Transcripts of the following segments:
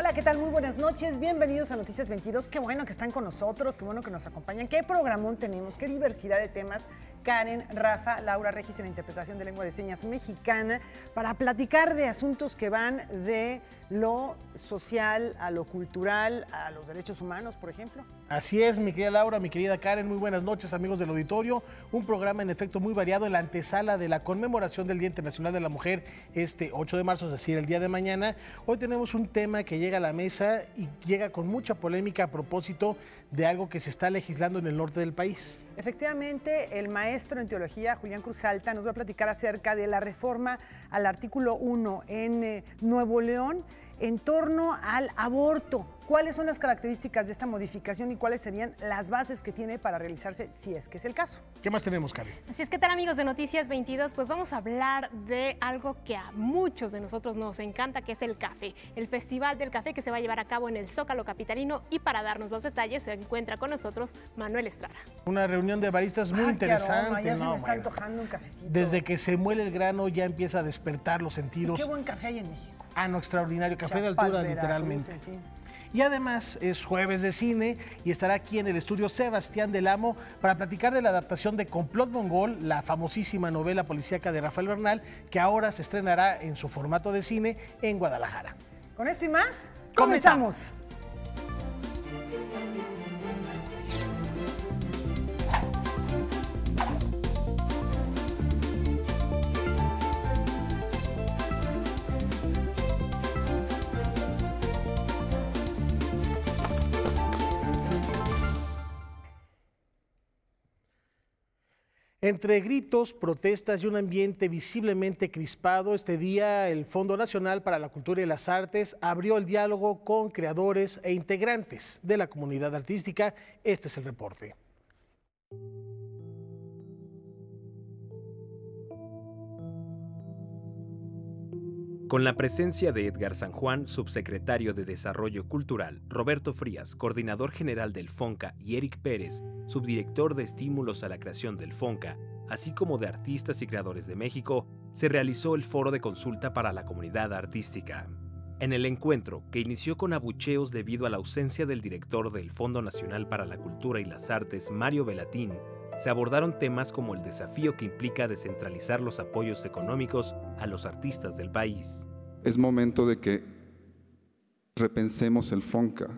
Hola, ¿qué tal? Muy buenas noches. Bienvenidos a Noticias 22. Qué bueno que están con nosotros, qué bueno que nos acompañan. Qué programón tenemos, qué diversidad de temas Karen, Rafa, Laura Regis en la interpretación de lengua de señas mexicana para platicar de asuntos que van de lo social a lo cultural, a los derechos humanos, por ejemplo. Así es, mi querida Laura, mi querida Karen, muy buenas noches amigos del auditorio. Un programa en efecto muy variado en la antesala de la conmemoración del Día Internacional de la Mujer este 8 de marzo, es decir, el día de mañana. Hoy tenemos un tema que llega a la mesa y llega con mucha polémica a propósito de algo que se está legislando en el norte del país. Efectivamente, el maestro en teología, Julián Cruz Alta, nos va a platicar acerca de la reforma al artículo 1 en eh, Nuevo León en torno al aborto. ¿Cuáles son las características de esta modificación y cuáles serían las bases que tiene para realizarse si es que es el caso? ¿Qué más tenemos, Karen? Así es que tal amigos de Noticias 22, pues vamos a hablar de algo que a muchos de nosotros nos encanta, que es el café. El Festival del Café que se va a llevar a cabo en el Zócalo Capitalino y para darnos los detalles se encuentra con nosotros Manuel Estrada. Una reunión de baristas muy interesante. ya se me está antojando un cafecito. Desde que se muele el grano ya empieza a despertar los sentidos. qué buen café hay en México. Ah, extraordinario. Café de altura, literalmente. Y además es jueves de cine y estará aquí en el estudio Sebastián del Amo para platicar de la adaptación de Complot Mongol, la famosísima novela policíaca de Rafael Bernal, que ahora se estrenará en su formato de cine en Guadalajara. Con esto y más, comenzamos. Entre gritos, protestas y un ambiente visiblemente crispado, este día el Fondo Nacional para la Cultura y las Artes abrió el diálogo con creadores e integrantes de la comunidad artística. Este es el reporte. Con la presencia de Edgar San Juan, subsecretario de Desarrollo Cultural, Roberto Frías, coordinador general del FONCA, y Eric Pérez, subdirector de estímulos a la creación del FONCA, así como de artistas y creadores de México, se realizó el foro de consulta para la comunidad artística. En el encuentro, que inició con abucheos debido a la ausencia del director del Fondo Nacional para la Cultura y las Artes, Mario Velatín, se abordaron temas como el desafío que implica descentralizar los apoyos económicos a los artistas del país. Es momento de que repensemos el FONCA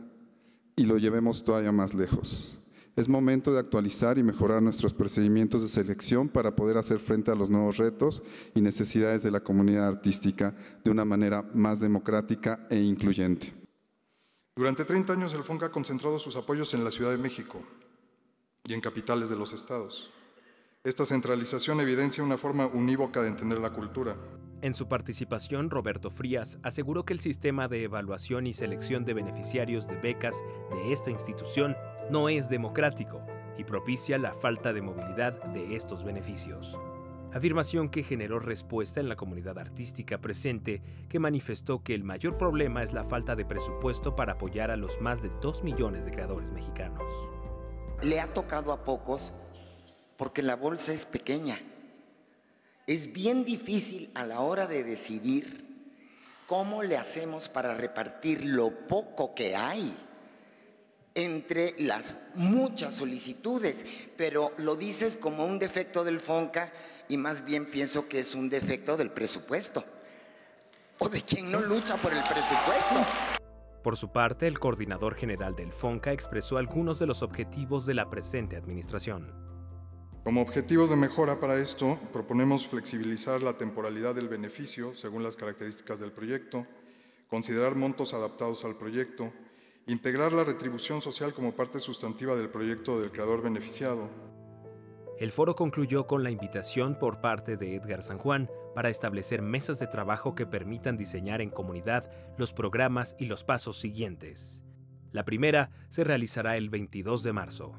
y lo llevemos todavía más lejos. Es momento de actualizar y mejorar nuestros procedimientos de selección para poder hacer frente a los nuevos retos y necesidades de la comunidad artística de una manera más democrática e incluyente. Durante 30 años el FONCA ha concentrado sus apoyos en la Ciudad de México, y en capitales de los estados. Esta centralización evidencia una forma unívoca de entender la cultura. En su participación, Roberto Frías aseguró que el sistema de evaluación y selección de beneficiarios de becas de esta institución no es democrático y propicia la falta de movilidad de estos beneficios. Afirmación que generó respuesta en la comunidad artística presente, que manifestó que el mayor problema es la falta de presupuesto para apoyar a los más de 2 millones de creadores mexicanos le ha tocado a pocos porque la bolsa es pequeña. Es bien difícil a la hora de decidir cómo le hacemos para repartir lo poco que hay entre las muchas solicitudes, pero lo dices como un defecto del FONCA y más bien pienso que es un defecto del presupuesto o de quien no lucha por el presupuesto. Por su parte, el coordinador general del FONCA expresó algunos de los objetivos de la presente administración. Como objetivos de mejora para esto, proponemos flexibilizar la temporalidad del beneficio según las características del proyecto, considerar montos adaptados al proyecto, integrar la retribución social como parte sustantiva del proyecto del creador beneficiado. El foro concluyó con la invitación por parte de Edgar San Juan para establecer mesas de trabajo que permitan diseñar en comunidad los programas y los pasos siguientes. La primera se realizará el 22 de marzo.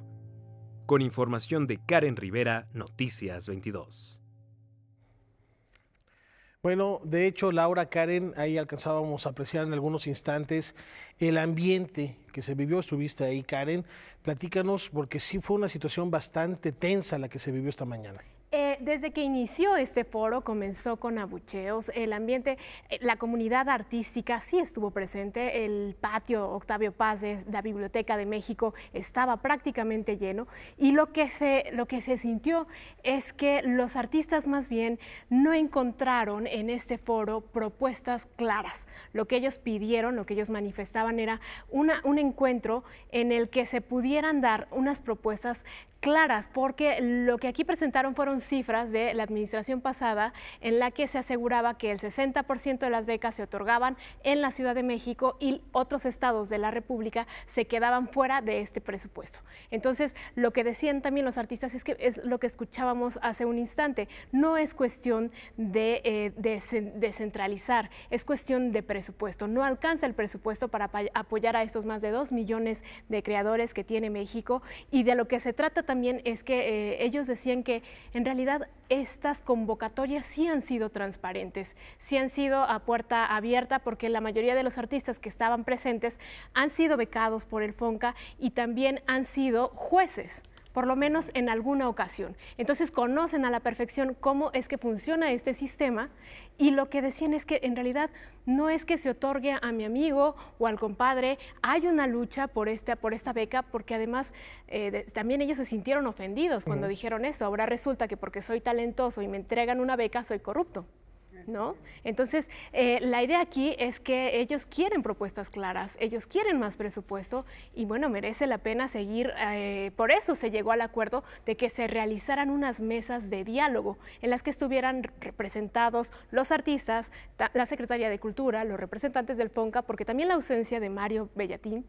Con información de Karen Rivera, Noticias 22. Bueno, de hecho, Laura, Karen, ahí alcanzábamos a apreciar en algunos instantes el ambiente que se vivió. Estuviste ahí, Karen. Platícanos, porque sí fue una situación bastante tensa la que se vivió esta mañana. Eh, desde que inició este foro comenzó con abucheos, el ambiente, eh, la comunidad artística sí estuvo presente, el patio Octavio Paz de la Biblioteca de México estaba prácticamente lleno y lo que se, lo que se sintió es que los artistas más bien no encontraron en este foro propuestas claras. Lo que ellos pidieron, lo que ellos manifestaban era un encuentro en el que se pudieran dar unas propuestas claras porque lo que aquí presentaron fueron cifras de la administración pasada en la que se aseguraba que el 60% de las becas se otorgaban en la Ciudad de México y otros estados de la República se quedaban fuera de este presupuesto. Entonces, lo que decían también los artistas es que es lo que escuchábamos hace un instante, no es cuestión de, eh, descentralizar es cuestión de presupuesto. No alcanza el presupuesto para apoyar a estos más de dos millones de creadores que tiene México y de lo que se trata también también es que eh, ellos decían que en realidad estas convocatorias sí han sido transparentes, sí han sido a puerta abierta porque la mayoría de los artistas que estaban presentes han sido becados por el FONCA y también han sido jueces por lo menos en alguna ocasión. Entonces conocen a la perfección cómo es que funciona este sistema y lo que decían es que en realidad no es que se otorgue a mi amigo o al compadre, hay una lucha por esta, por esta beca porque además eh, también ellos se sintieron ofendidos cuando dijeron eso. Ahora resulta que porque soy talentoso y me entregan una beca soy corrupto. ¿no? Entonces, eh, la idea aquí es que ellos quieren propuestas claras, ellos quieren más presupuesto y bueno, merece la pena seguir, eh, por eso se llegó al acuerdo de que se realizaran unas mesas de diálogo en las que estuvieran representados los artistas, la Secretaría de Cultura, los representantes del FONCA, porque también la ausencia de Mario Bellatín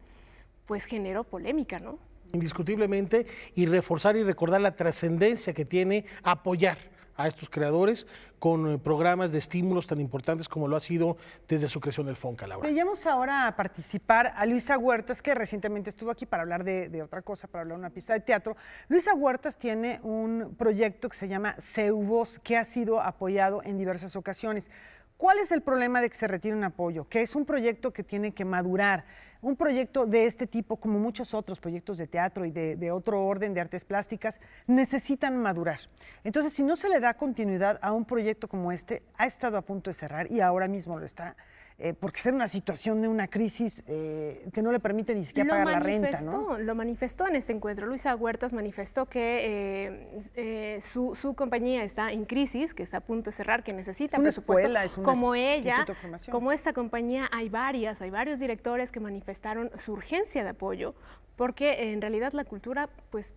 pues generó polémica, ¿no? Indiscutiblemente, y reforzar y recordar la trascendencia que tiene apoyar a estos creadores con eh, programas de estímulos tan importantes como lo ha sido desde su creación el FONCA, Laura. ahora a participar a Luisa Huertas, que recientemente estuvo aquí para hablar de, otra cosa, para hablar de una pieza de teatro. Luisa Huertas tiene un proyecto que se llama Ceuvoz, que ha sido apoyado en diversas ocasiones. ¿Cuál es el problema de que se retire un apoyo? Que es un proyecto que tiene que madurar un proyecto de este tipo, como muchos otros proyectos de teatro y de, otro orden de artes plásticas, necesitan madurar. Entonces, si no se le da continuidad a un proyecto como este, ha estado a punto de cerrar y ahora mismo lo está eh, porque está en una situación de una crisis eh, que no le permite ni siquiera pagar la renta. ¿no? Lo manifestó en este encuentro. Luisa Huertas manifestó que eh, su, compañía está en crisis, que está a punto de cerrar, que necesita presupuesto. como ella, como esta compañía, hay varias, hay varios directores que manifestaron su urgencia de apoyo, porque en realidad la cultura, pues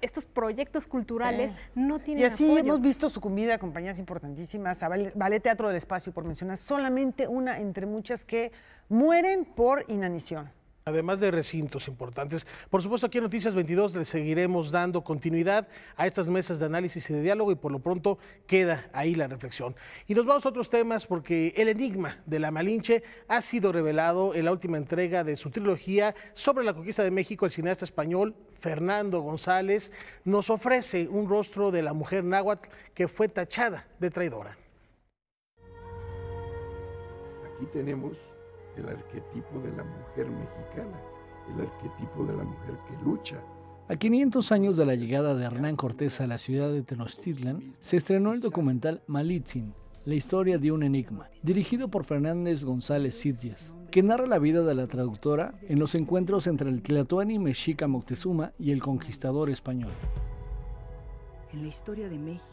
estos proyectos culturales no tienen. Y así hemos visto sucumbir a compañías importantísimas, a Ballet Teatro del Espacio, por mencionar solamente una entre muchas que mueren por inanición además de recintos importantes. Por supuesto, aquí en Noticias 22 le seguiremos dando continuidad a estas mesas de análisis y de diálogo y por lo pronto queda ahí la reflexión. Y nos vamos a otros temas porque el enigma de la Malinche ha sido revelado en la última entrega de su trilogía sobre la conquista de México. El cineasta español Fernando González nos ofrece un rostro de la mujer náhuatl que fue tachada de traidora. Aquí tenemos el arquetipo de la mujer mexicana, el arquetipo de la mujer que lucha. A 500 años de la llegada de Hernán Cortés a la ciudad de Tenochtitlan, se estrenó el documental Malitzin, la historia de un enigma, dirigido por Fernández González Sitges, que narra la vida de la traductora en los encuentros entre el tlatoani mexica Moctezuma y el conquistador español. En la historia de México,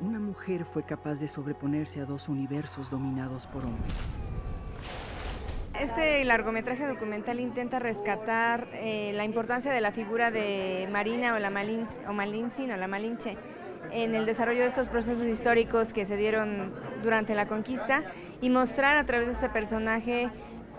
una mujer fue capaz de sobreponerse a dos universos dominados por hombres. Este largometraje documental intenta rescatar eh, la importancia de la figura de Marina o la o Malinsin o la Malinche en el desarrollo de estos procesos históricos que se dieron durante la conquista y mostrar a través de este personaje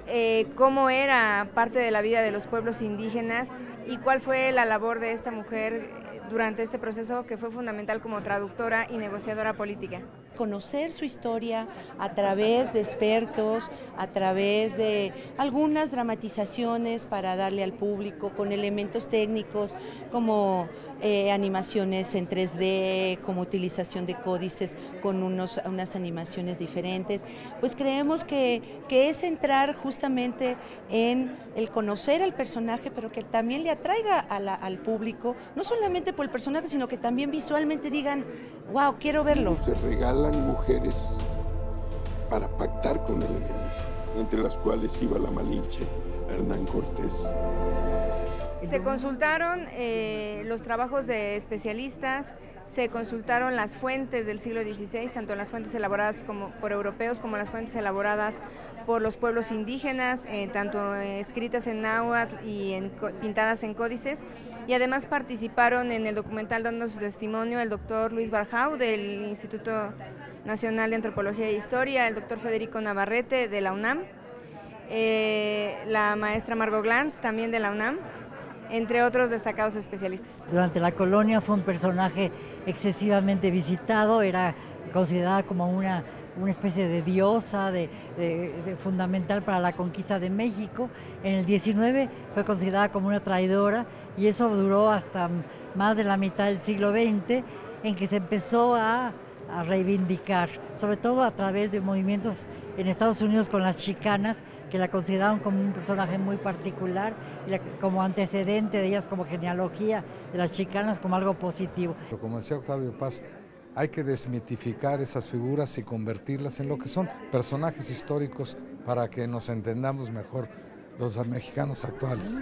eh, cómo era parte de la vida de los pueblos indígenas y cuál fue la labor de esta mujer durante este proceso que fue fundamental como traductora y negociadora política. Conocer su historia a través de expertos, a través de algunas dramatizaciones para darle al público con elementos técnicos como eh, animaciones en 3D, como utilización de códices con unos, unas animaciones diferentes, pues creemos que, es entrar justamente en el conocer al personaje, pero que también le atraiga al público, no solamente por el personaje, sino que también visualmente digan, wow, quiero verlo. Se regalan mujeres para pactar con el enemigo entre las cuales iba la Malinche, Hernán Cortés. Se consultaron eh, los trabajos de especialistas, se consultaron las fuentes del siglo XVI, tanto las fuentes elaboradas como por europeos como las fuentes elaboradas por los pueblos indígenas, eh, tanto escritas en náhuatl y pintadas en códices. Y además participaron en el documental dando su testimonio el doctor Luis Barjau del Instituto Nacional de Antropología e Historia, el doctor Federico Navarrete de la UNAM, eh, la maestra Margot Glantz también de la UNAM, entre otros destacados especialistas. Durante la colonia fue un personaje excesivamente visitado, era considerada como una, una especie de diosa de, fundamental para la conquista de México. En el 19 fue considerada como una traidora y eso duró hasta más de la mitad del siglo XX en que se empezó a a reivindicar, sobre todo a través de movimientos en Estados Unidos con las chicanas, que la consideraron como un personaje muy particular, como antecedente de ellas, como genealogía de las chicanas, como algo positivo. como decía Octavio Paz, hay que desmitificar esas figuras y convertirlas en lo que son personajes históricos para que nos entendamos mejor los mexicanos actuales.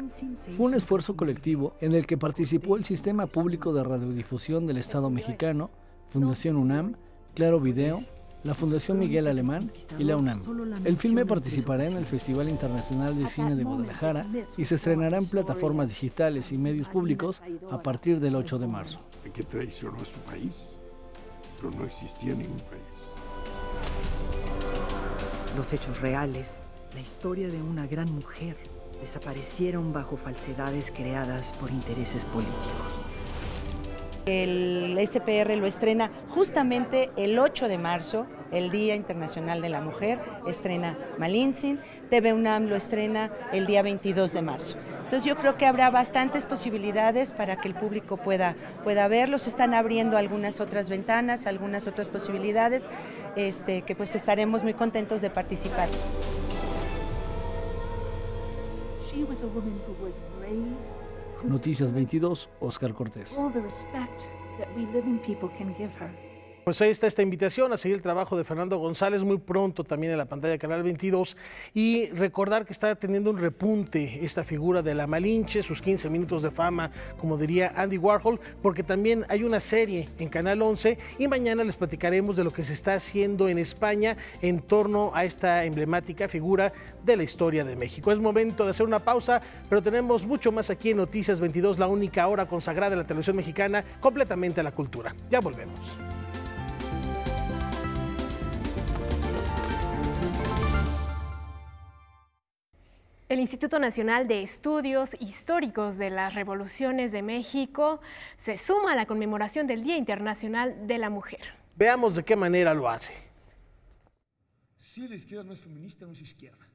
Fue un esfuerzo colectivo en el que participó el Sistema Público de Radiodifusión del Estado mexicano, Fundación UNAM, Claro pues, Video, la Fundación pues, Miguel pues, Alemán y la UNAM. El filme participará en el Festival Internacional de Cine de Guadalajara y se estrenará en plataformas digitales y medios públicos a partir del 8 de marzo. Que traicionó a su país, pero no existía ningún país. Los hechos reales, la historia de una gran mujer, desaparecieron bajo falsedades creadas por intereses políticos. El SPR lo estrena justamente el 8 de marzo, el Día Internacional de la Mujer, estrena Malinsin, TV UNAM lo estrena el día 22 de marzo. Entonces yo creo que habrá bastantes posibilidades para que el público pueda, pueda verlos, están abriendo algunas otras ventanas, algunas otras posibilidades, este, que pues estaremos muy contentos de participar. She was a woman who was brave. Noticias 22, Oscar Cortés. All the respect that we living people can give her. Pues ahí está esta invitación a seguir el trabajo de Fernando González muy pronto también en la pantalla Canal 22 y recordar que está teniendo un repunte esta figura de la Malinche, sus 15 minutos de fama, como diría Andy Warhol, porque también hay una serie en Canal 11 y mañana les platicaremos de lo que se está haciendo en España en torno a esta emblemática figura de la historia de México. Es momento de hacer una pausa, pero tenemos mucho más aquí en Noticias 22, la única hora consagrada de la televisión mexicana completamente a la cultura. Ya volvemos. El Instituto Nacional de Estudios Históricos de las Revoluciones de México se suma a la conmemoración del Día Internacional de la Mujer. Veamos de qué manera lo hace. Si la izquierda no es feminista, no es izquierda.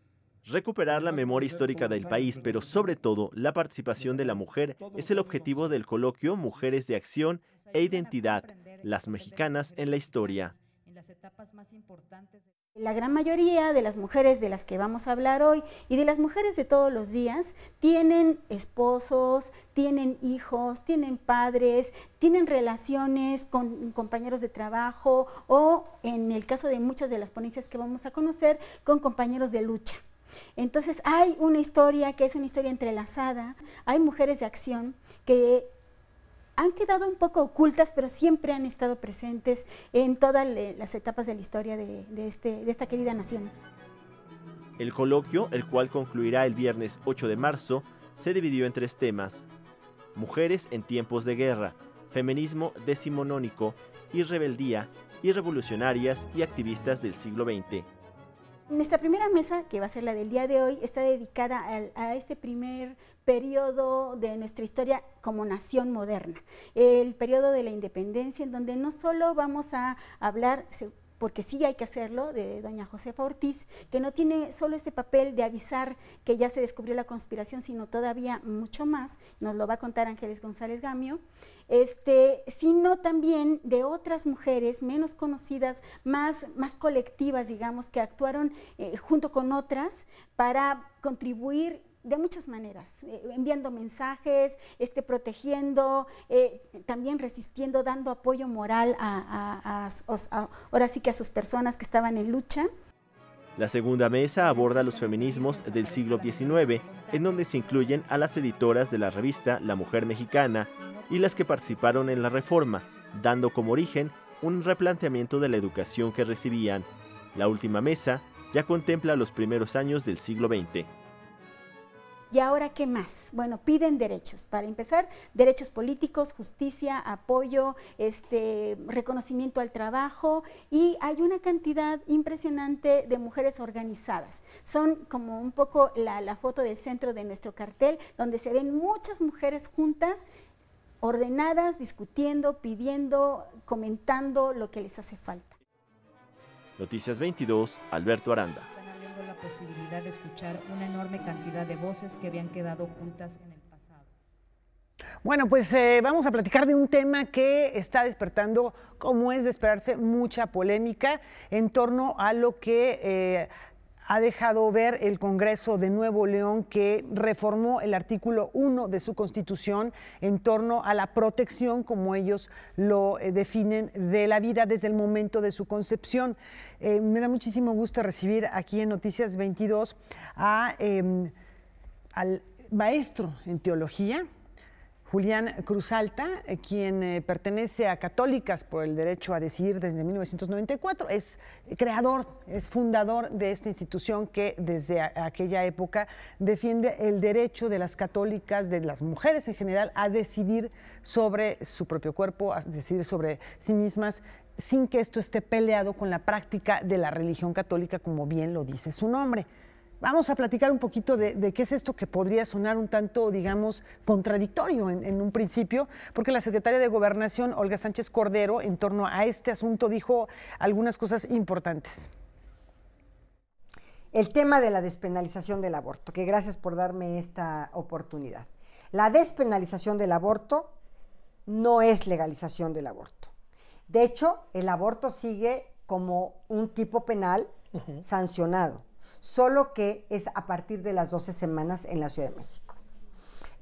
Recuperar la memoria histórica del país, pero sobre todo la participación de la mujer, es el objetivo del coloquio Mujeres de Acción e Identidad, las mexicanas en la historia. La gran mayoría de las mujeres de las que vamos a hablar hoy y de las mujeres de todos los días tienen esposos, tienen hijos, tienen padres, tienen relaciones con compañeros de trabajo o en el caso de muchas de las ponencias que vamos a conocer, con compañeros de lucha. Entonces hay una historia que es una historia entrelazada, hay mujeres de acción que han quedado un poco ocultas, pero siempre han estado presentes en todas las etapas de la historia este, de, esta querida nación. El coloquio, el cual concluirá el viernes 8 de marzo, se dividió en tres temas. Mujeres en tiempos de guerra, feminismo decimonónico y rebeldía, y revolucionarias y activistas del siglo XX. Nuestra primera mesa, que va a ser la del día de hoy, está dedicada a este primer periodo de nuestra historia como nación moderna, el periodo de la independencia, en donde no solo vamos a hablar, porque sí hay que hacerlo, de doña Josefa Ortiz, que no tiene solo ese papel de avisar que ya se descubrió la conspiración, sino todavía mucho más, nos lo va a contar Ángeles González Gamio, este, sino también de otras mujeres menos conocidas, más, más colectivas, digamos, que actuaron eh, junto con otras para contribuir de muchas maneras, eh, enviando mensajes, este, protegiendo, eh, también resistiendo, dando apoyo moral ahora sí que a sus personas que estaban en lucha. La segunda mesa aborda los feminismos del siglo XIX, en donde se incluyen a las editoras de la revista La Mujer Mexicana y las que participaron en la reforma, dando como origen un replanteamiento de la educación que recibían. La última mesa ya contempla los primeros años del siglo XX. ¿Y ahora qué más? Bueno, piden derechos. Para empezar, derechos políticos, justicia, apoyo, este, reconocimiento al trabajo y hay una cantidad impresionante de mujeres organizadas. Son como un poco la, la foto del centro de nuestro cartel, donde se ven muchas mujeres juntas ordenadas, discutiendo, pidiendo, comentando lo que les hace falta. Noticias 22, Alberto Aranda la posibilidad de escuchar una enorme cantidad de voces que habían quedado ocultas en el pasado. Bueno, pues eh, vamos a platicar de un tema que está despertando, como es de esperarse, mucha polémica en torno a lo que... Eh, ha dejado ver el Congreso de Nuevo León que reformó el artículo 1 de su constitución en torno a la protección, como ellos lo eh, definen, de la vida desde el momento de su concepción. Eh, me da muchísimo gusto recibir aquí en Noticias 22 em, al maestro en teología, Julián Cruzalta, eh, quien eh, pertenece a Católicas por el Derecho a Decidir desde 1994, es creador, es fundador de esta institución que desde aquella época defiende el derecho de las católicas, de las mujeres en general, a decidir sobre su propio cuerpo, a decidir sobre sí mismas sin que esto esté peleado con la práctica de la religión católica, como bien lo dice su nombre. Vamos a platicar un poquito de, qué es esto que podría sonar un tanto, digamos, contradictorio en, un principio, porque la secretaria de Gobernación, Olga Sánchez Cordero, en torno a este asunto dijo algunas cosas importantes. El tema de la despenalización del aborto, que gracias por darme esta oportunidad. La despenalización del aborto no es legalización del aborto. De hecho, el aborto sigue como un tipo penal sancionado solo que es a partir de las 12 semanas en la Ciudad de México.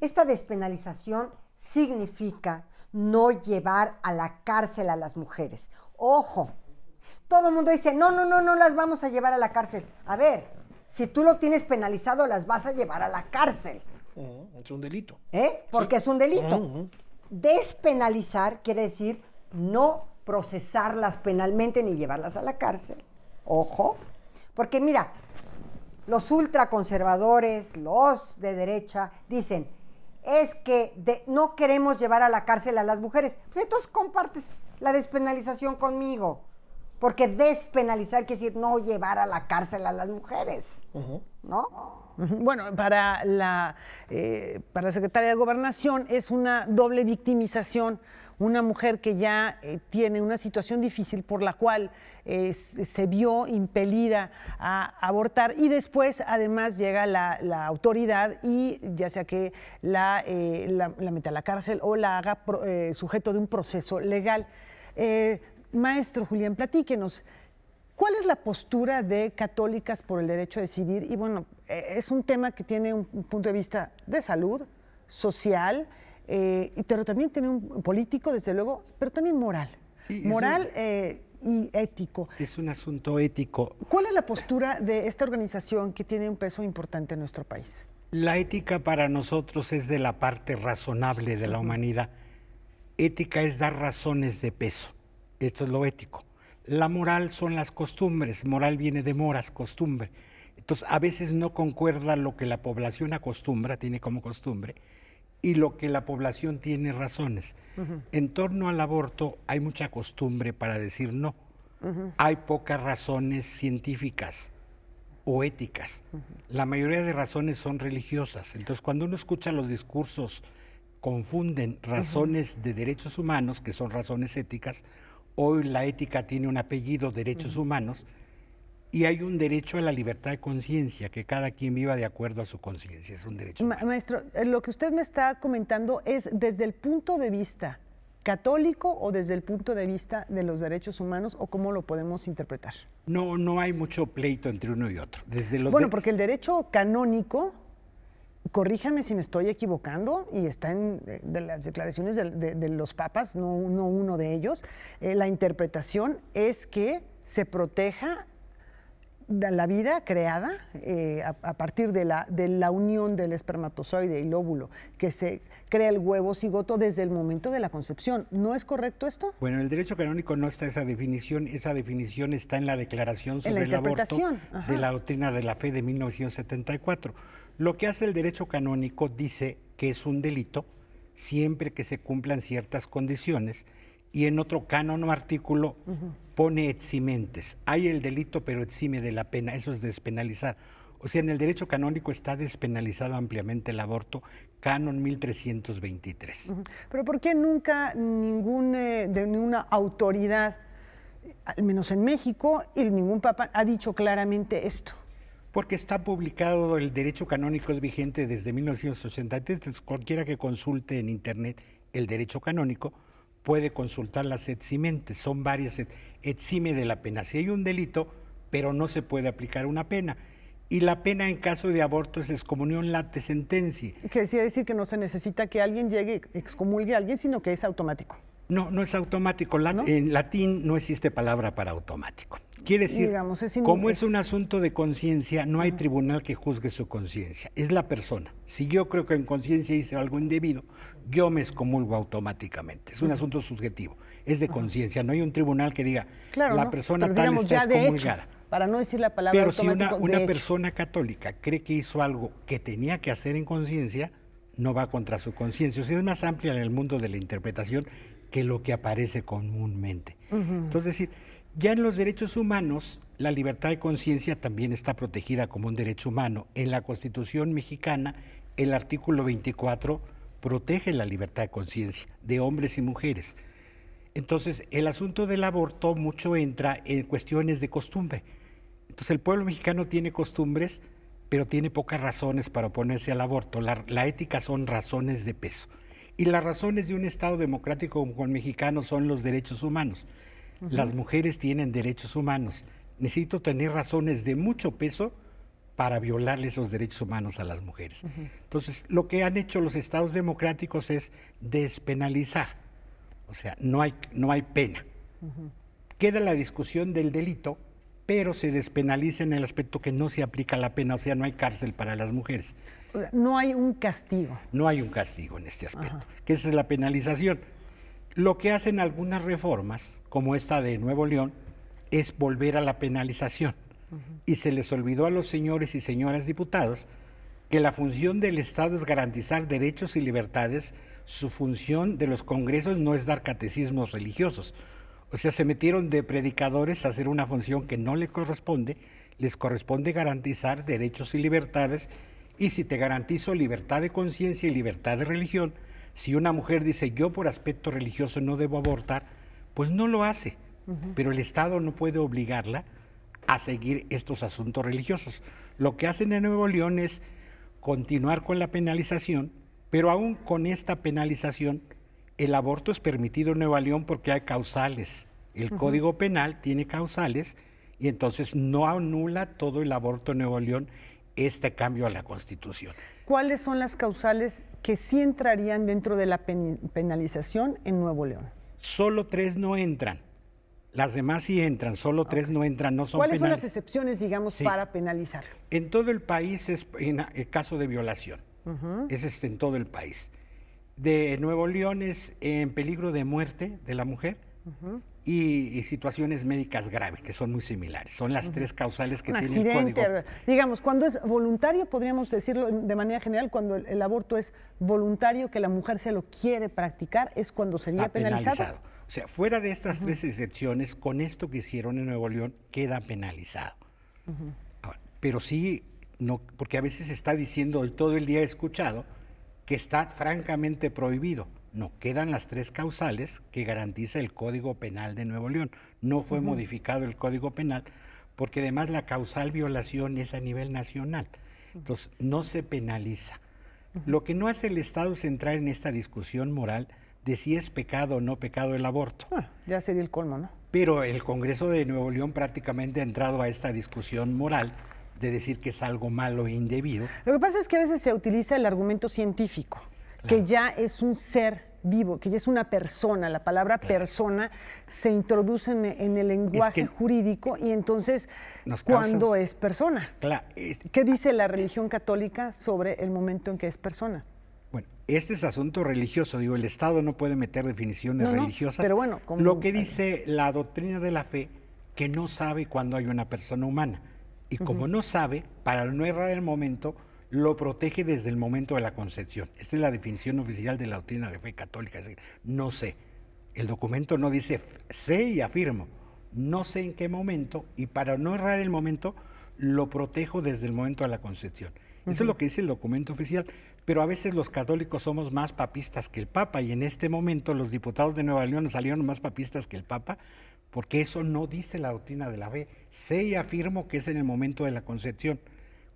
Esta despenalización significa no llevar a la cárcel a las mujeres. Ojo, todo el mundo dice, no, no, no, no las vamos a llevar a la cárcel. A ver, si tú lo tienes penalizado, las vas a llevar a la cárcel. Mm, es un delito. ¿Eh? Porque es un delito. Mm, mm. Despenalizar quiere decir no procesarlas penalmente ni llevarlas a la cárcel. Ojo. Porque mira, los ultraconservadores, los de derecha, dicen, es que no queremos llevar a la cárcel a las mujeres. Pues entonces compartes la despenalización conmigo. Porque despenalizar quiere decir no llevar a la cárcel a las mujeres, ¿no? Bueno, para la, eh, para la secretaria de Gobernación es una doble victimización una mujer que ya eh, tiene una situación difícil por la cual eh, se vio impelida a abortar y después además llega la, autoridad y ya sea que eh, la, meta a la cárcel o la haga sujeto de un proceso legal. maestro Julián, platíquenos. ¿Cuál es la postura de católicas por el derecho a decidir? Y bueno, es un tema que tiene un punto de vista de salud, social, eh, pero también tiene un político, desde luego, pero también moral. moral eh, y ético. Es un asunto ético. ¿Cuál es la postura de esta organización que tiene un peso importante en nuestro país? La ética para nosotros es de la parte razonable de la humanidad. Ética es dar razones de peso. Esto es lo ético. La moral son las costumbres. Moral viene de moras, costumbre. Entonces, a veces no concuerda lo que la población acostumbra, tiene como costumbre, y lo que la población tiene razones. En torno al aborto hay mucha costumbre para decir no. Hay pocas razones científicas o éticas. La mayoría de razones son religiosas. Entonces, cuando uno escucha los discursos, confunden razones de derechos humanos, que son razones éticas, hoy la ética tiene un apellido, derechos humanos, y hay un derecho a la libertad de conciencia, que cada quien viva de acuerdo a su conciencia, es un derecho. maestro, eh, lo que usted me está comentando es desde el punto de vista católico o desde el punto de vista de los derechos humanos o cómo lo podemos interpretar? No, no hay mucho pleito entre uno y otro. bueno, porque el derecho canónico, corríjame si me estoy equivocando, y está en eh, de, las declaraciones de, los papas, no, no uno de ellos, eh, la interpretación es que se proteja la vida creada eh, a, partir de la, de la unión del espermatozoide y óvulo que se crea el huevo cigoto desde el momento de la concepción. ¿No es correcto esto? Bueno, en el derecho canónico no está esa definición, esa definición está en la Declaración sobre el aborto de la doctrina de la fe de 1974. Lo que hace el derecho canónico dice que es un delito siempre que se cumplan ciertas condiciones y en otro canon o artículo pone eximentes. Hay el delito, pero exime de la pena. Eso es despenalizar. O sea, en el derecho canónico está despenalizado ampliamente el aborto, canon 1323. Pero ¿por qué nunca eh, de ninguna autoridad, al menos en México, y ningún papa ha dicho claramente esto? Porque está publicado, el derecho canónico es vigente desde 1983, cualquiera que consulte en Internet el derecho canónico, puede consultar las eximentes, son varias, exime de la pena. Si hay un delito, pero no se puede aplicar una pena. Y la pena en caso de aborto es excomunión late sentencia. Que decía decir que no se necesita que alguien llegue, excomulgue a alguien, sino que es automático. No, no es automático. En latín no existe palabra para automático. Quiere decir, como es un asunto de conciencia, no hay tribunal que juzgue su conciencia, es la persona. Si yo creo que en conciencia hice algo indebido, yo me excomulgo automáticamente. Es un asunto subjetivo, es de conciencia, no hay un tribunal que diga, la persona tal está excomulgada. para no decir la palabra Pero si una, persona católica cree que hizo algo que tenía que hacer en conciencia, no va contra su conciencia. O sea, es más amplia en el mundo de la interpretación que lo que aparece comúnmente. Entonces, decir ya en los derechos humanos, la libertad de conciencia también está protegida como un derecho humano. En la Constitución mexicana, el artículo 24 protege la libertad de conciencia de hombres y mujeres. Entonces, el asunto del aborto mucho entra en cuestiones de costumbre. Entonces, el pueblo mexicano tiene costumbres, pero tiene pocas razones para oponerse al aborto. La, la ética son razones de peso. Y las razones de un Estado democrático como el mexicano son los derechos humanos. Las mujeres tienen derechos humanos. Necesito tener razones de mucho peso para violarle esos derechos humanos a las mujeres. Entonces, lo que han hecho los estados democráticos es despenalizar. O sea, no hay, no hay pena. Queda la discusión del delito, pero se despenaliza en el aspecto que no se aplica la pena, o sea, no hay cárcel para las mujeres. No hay un castigo. No hay un castigo en este aspecto, que esa es la penalización. Lo que hacen algunas reformas, como esta de Nuevo León, es volver a la penalización. Y se les olvidó a los señores y señoras diputados que la función del Estado es garantizar derechos y libertades, su función de los congresos no es dar catecismos religiosos. O sea, se metieron de predicadores a hacer una función que no le corresponde, les corresponde garantizar derechos y libertades, y si te garantizo libertad de conciencia y libertad de religión, si una mujer dice, yo por aspecto religioso no debo abortar, pues no lo hace. Pero el Estado no puede obligarla a seguir estos asuntos religiosos. Lo que hacen en Nuevo León es continuar con la penalización, pero aún con esta penalización, el aborto es permitido en Nuevo León porque hay causales. El Código Penal tiene causales y entonces no anula todo el aborto en Nuevo León este cambio a la Constitución. ¿Cuáles son las causales que sí entrarían dentro de la penalización en Nuevo León? Solo tres no entran. Las demás sí entran, solo tres no entran, no son ¿Cuáles son las excepciones, digamos, para penalizar? En todo el país es en el eh, caso de violación. Ese es este, en todo el país. De Nuevo León es en peligro de muerte de la mujer, y, situaciones médicas graves, que son muy similares. Son las tres causales que tienen tiene el código. Eh, digamos, cuando es voluntario, podríamos decirlo de manera general, cuando el, aborto es voluntario, que la mujer se lo quiere practicar, es cuando sería penalizado. O sea, fuera de estas tres excepciones, con esto que hicieron en Nuevo León, queda penalizado. pero sí, no, porque a veces está diciendo, todo el día he escuchado, que está francamente prohibido. No, quedan las tres causales que garantiza el Código Penal de Nuevo León. No fue modificado el Código Penal porque además la causal violación es a nivel nacional. Entonces, no se penaliza. Lo que no hace el Estado es entrar en esta discusión moral de si es pecado o no pecado el aborto. Ah, ya sería el colmo, ¿no? Pero el Congreso de Nuevo León prácticamente ha entrado a esta discusión moral de decir que es algo malo e indebido. Lo que pasa es que a veces se utiliza el argumento científico que ya es un ser vivo, que ya es una persona. La palabra persona se introduce en, el lenguaje jurídico y entonces ¿cuándo es persona. ¿Qué dice la religión católica sobre el momento en que es persona? Bueno, este es asunto religioso, digo, el Estado no puede meter definiciones religiosas. pero bueno, como... lo que dice la doctrina de la fe, que no sabe cuándo hay una persona humana. Y como no sabe, para no errar el momento, lo protege desde el momento de la concepción. Esta es la definición oficial de la doctrina de fe católica. Es decir, no sé. El documento no dice sé y afirmo. No sé en qué momento y para no errar el momento, lo protejo desde el momento de la concepción. Eso es lo que dice el documento oficial. Pero a veces los católicos somos más papistas que el Papa y en este momento los diputados de Nueva León salieron más papistas que el Papa porque eso no dice la doctrina de la fe. Sé y afirmo que es en el momento de la concepción.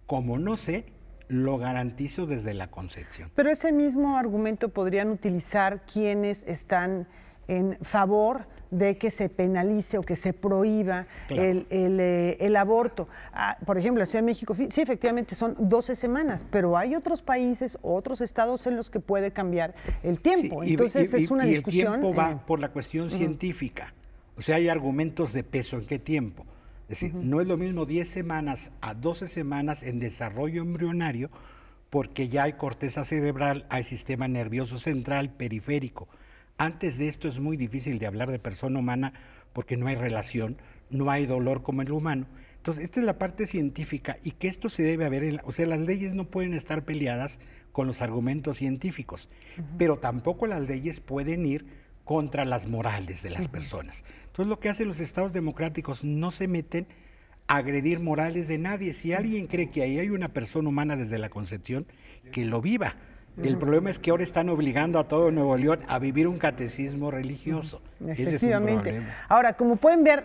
Como no sé, lo garantizo desde la concepción. Pero ese mismo argumento podrían utilizar quienes están en favor de que se penalice o que se prohíba eh, el, aborto. Ah, por ejemplo, la Ciudad de México, sí, efectivamente son 12 semanas, pero hay otros países, otros estados en los que puede cambiar el tiempo. Entonces es una discusión. El tiempo va eh, por la cuestión científica. O sea, hay argumentos de peso en qué tiempo. Es decir, no es lo mismo 10 semanas a 12 semanas en desarrollo embrionario porque ya hay corteza cerebral, hay sistema nervioso central, periférico. Antes de esto es muy difícil de hablar de persona humana porque no hay relación, no hay dolor como el humano. Entonces, esta es la parte científica y que esto se debe haber, o sea, las leyes no pueden estar peleadas con los argumentos científicos, pero tampoco las leyes pueden ir contra las morales de las personas. Entonces lo que hacen los estados democráticos no se meten a agredir morales de nadie. Si alguien cree que ahí hay una persona humana desde la concepción, que lo viva el problema es que ahora están obligando a todo Nuevo León a vivir un catecismo religioso. Efectivamente. ahora, como pueden ver,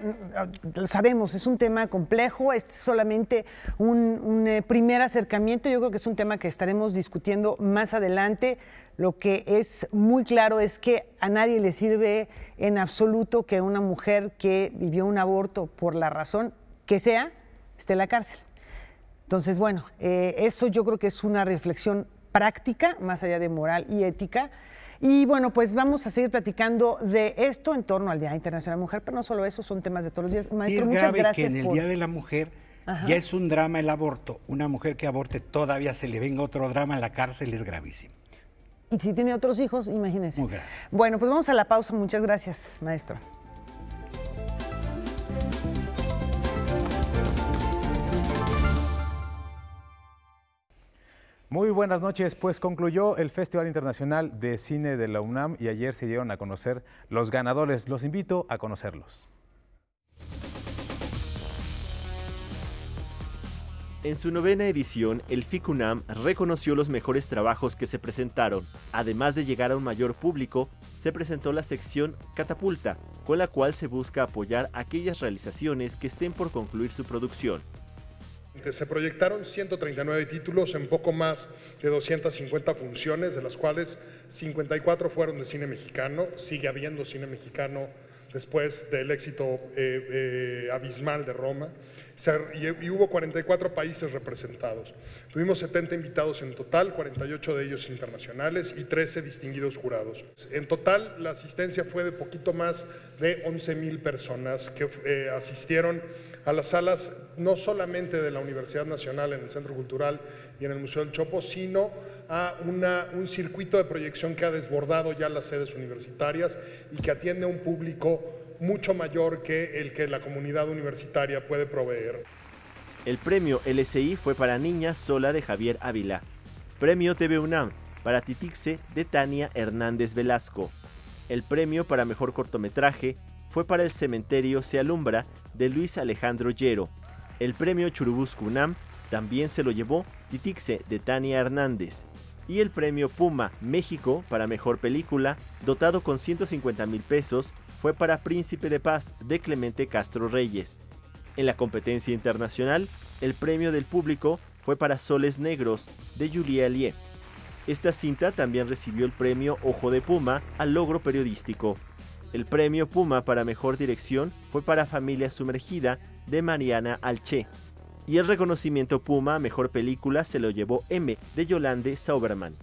lo sabemos, es un tema complejo, es solamente un, eh, primer acercamiento. Yo creo que es un tema que estaremos discutiendo más adelante. Lo que es muy claro es que a nadie le sirve en absoluto que una mujer que vivió un aborto por la razón que sea esté en la cárcel. Entonces, bueno, eh, eso yo creo que es una reflexión práctica, más allá de moral y ética. Y bueno, pues vamos a seguir platicando de esto en torno al Día Internacional de la Mujer, pero no solo eso, son temas de todos los días. Maestro, muchas gracias. Que en el Día de la Mujer ya es un drama el aborto. Una mujer que aborte todavía se le venga otro drama en la cárcel es gravísimo. Y si tiene otros hijos, imagínense. Bueno, pues vamos a la pausa. Muchas gracias, maestro. Muy buenas noches, pues concluyó el Festival Internacional de Cine de la UNAM y ayer se dieron a conocer los ganadores. Los invito a conocerlos. En su novena edición, el FICUNAM reconoció los mejores trabajos que se presentaron. Además de llegar a un mayor público, se presentó la sección Catapulta, con la cual se busca apoyar aquellas realizaciones que estén por concluir su producción. Se proyectaron 139 títulos en poco más de 250 funciones, de las cuales 54 fueron de cine mexicano. Sigue habiendo cine mexicano después del éxito eh, eh, abismal de Roma, y, hubo 44 países representados. Tuvimos 70 invitados en total, 48 de ellos internacionales y 13 distinguidos jurados. En total, la asistencia fue de poquito más de 11.000 personas que eh, asistieron a las salas no solamente de la Universidad Nacional en el Centro Cultural y en el Museo del Chopo, sino a un circuito de proyección que ha desbordado ya las sedes universitarias y que atiende a un público mucho mayor que el que la comunidad universitaria puede proveer. El premio LSI fue para Niña Sola de Javier Ávila. Premio TV UNAM para Titixe de Tania Hernández Velasco. El premio para Mejor Cortometraje fue para el cementerio Se Alumbra de Luis Alejandro Llero. El premio Churubusco Cunam también se lo llevó Titixe de Tania Hernández. Y el premio Puma México para mejor película, dotado con 150 mil pesos, fue para Príncipe de Paz de Clemente Castro Reyes. En la competencia internacional, el premio del público fue para Soles Negros de Julia Elie. Esta cinta también recibió el premio Ojo de Puma al logro periodístico. El premio Puma para mejor dirección fue para Familia Sumergida de Mariana Alche. Y el reconocimiento Puma mejor película se lo llevó M de Yolande Sauberman.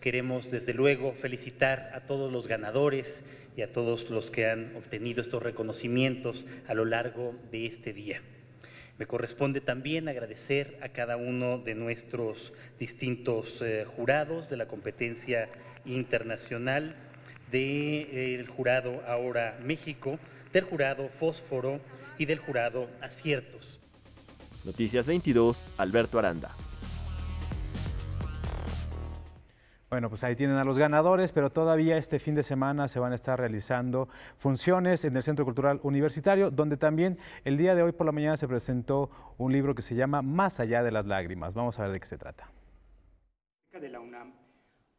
Queremos desde luego felicitar a todos los ganadores y a todos los que han obtenido estos reconocimientos a lo largo de este día. Me corresponde también agradecer a cada uno de nuestros distintos eh, jurados de la competencia internacional del eh, jurado Ahora México, del jurado Fósforo y del jurado Aciertos. Noticias 22, Alberto Aranda. Bueno, pues ahí tienen a los ganadores, pero todavía este fin de semana se van a estar realizando funciones en el Centro Cultural Universitario, donde también el día de hoy por la mañana se presentó un libro que se llama Más allá de las lágrimas. Vamos a ver de qué se trata. De la UNAM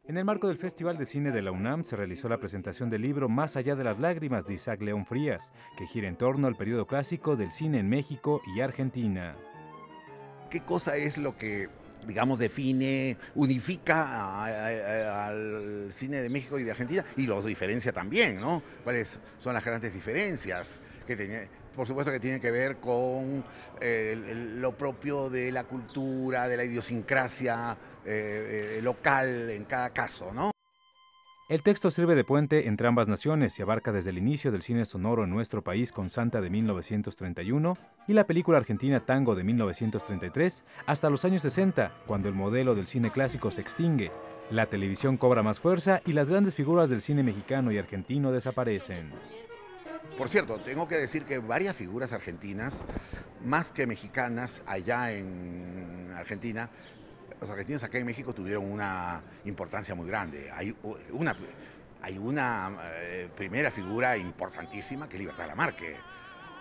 en el marco del Festival de Cine de la UNAM se realizó la presentación del libro Más allá de las lágrimas de Isaac León Frías, que gira en torno al periodo clásico del cine en México y Argentina. ¿Qué cosa es lo que digamos, define, unifica al cine de México y de Argentina y lo diferencia también, ¿no? ¿Cuáles son las grandes diferencias que tiene, Por supuesto que tienen que ver con eh, lo propio de la cultura, de la idiosincrasia eh, eh, local en cada caso, ¿no? El texto sirve de puente entre ambas naciones y abarca desde el inicio del cine sonoro en nuestro país con Santa de 1931 y la película argentina Tango de 1933 hasta los años 60, cuando el modelo del cine clásico se extingue, la televisión cobra más fuerza y las grandes figuras del cine mexicano y argentino desaparecen. Por cierto, tengo que decir que varias figuras argentinas, más que mexicanas, allá en Argentina, los argentinos acá en México tuvieron una importancia muy grande. Hay una, eh, primera figura importantísima que es Libertad de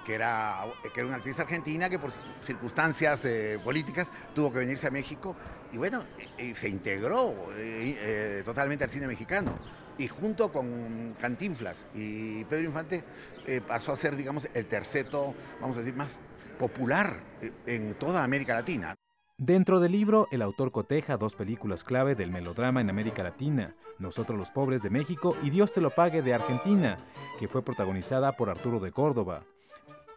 que era, que era una actriz argentina que por circunstancias eh, políticas tuvo que venirse a México y bueno, se integró eh, totalmente al cine mexicano. Y junto con Cantinflas y Pedro Infante pasó a ser, digamos, el terceto, vamos a decir, más popular en toda América Latina. Dentro del libro, el autor coteja dos películas clave del melodrama en América Latina, Nosotros los Pobres de México y Dios te lo pague de Argentina, que fue protagonizada por Arturo de Córdoba.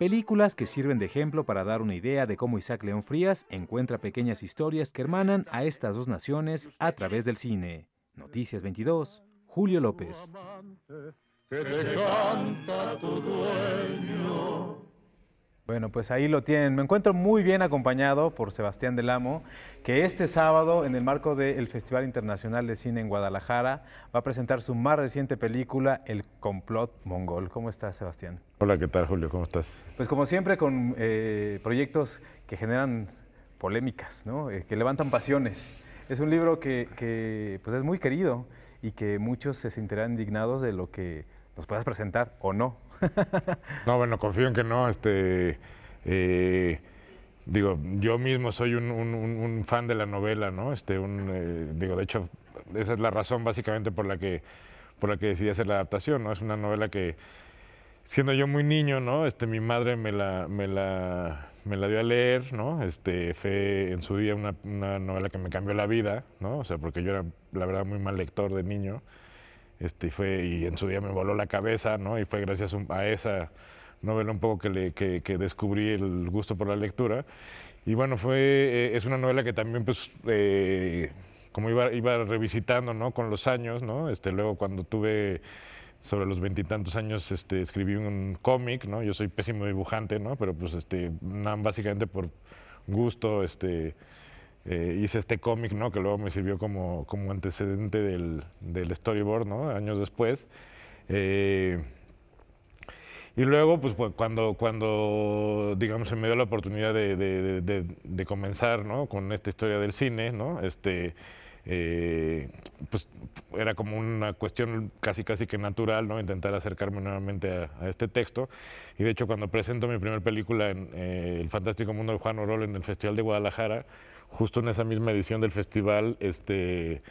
Películas que sirven de ejemplo para dar una idea de cómo Isaac León Frías encuentra pequeñas historias que hermanan a estas dos naciones a través del cine. Noticias 22, Julio López. Bueno, pues ahí lo tienen. Me encuentro muy bien acompañado por Sebastián Del Amo, que este sábado, en el marco del Festival Internacional de Cine en Guadalajara, va a presentar su más reciente película, El Complot Mongol. ¿Cómo estás, Sebastián? Hola, ¿qué tal, Julio? ¿Cómo estás? Pues como siempre, con eh, proyectos que generan polémicas, ¿no? Eh, que levantan pasiones. Es un libro que, que pues es muy querido y que muchos se sentirán indignados de lo que nos puedas presentar o no. no, bueno, confío en que no. Este, eh, digo, yo mismo soy un, fan de la novela, ¿no? Este, un, eh, digo, de hecho, esa es la razón básicamente por la que, por la que decidí hacer la adaptación, ¿no? Es una novela que, siendo yo muy niño, ¿no? Este, mi madre me la, me la, me la dio a leer, ¿no? Este, fue en su día una, una novela que me cambió la vida, ¿no? O sea, porque yo era, la verdad, muy mal lector de niño. Este, y, fue, y en su día me voló la cabeza, ¿no? Y fue gracias a esa novela un poco que, le, descubrí el gusto por la lectura. Y bueno, fue, eh, es una novela que también, pues, eh, como iba, iba revisitando, ¿no? Con los años, ¿no? Este, luego cuando tuve sobre los veintitantos años este, escribí un cómic, ¿no? Yo soy pésimo dibujante, ¿no? Pero pues, este, básicamente por gusto, este, eh, hice este cómic, ¿no? Que luego me sirvió como, como antecedente del, del storyboard, ¿no? Años después. Eh, y luego, pues, pues, cuando, cuando, digamos, se me dio la oportunidad de, de, comenzar, ¿no? Con esta historia del cine, ¿no? Este, eh, pues, era como una cuestión casi, casi que natural, ¿no? Intentar acercarme nuevamente a, este texto. Y, de hecho, cuando presento mi primera película en El Fantástico Mundo de Juan Orol en el Festival de Guadalajara, justo en esa misma edición del festival, este,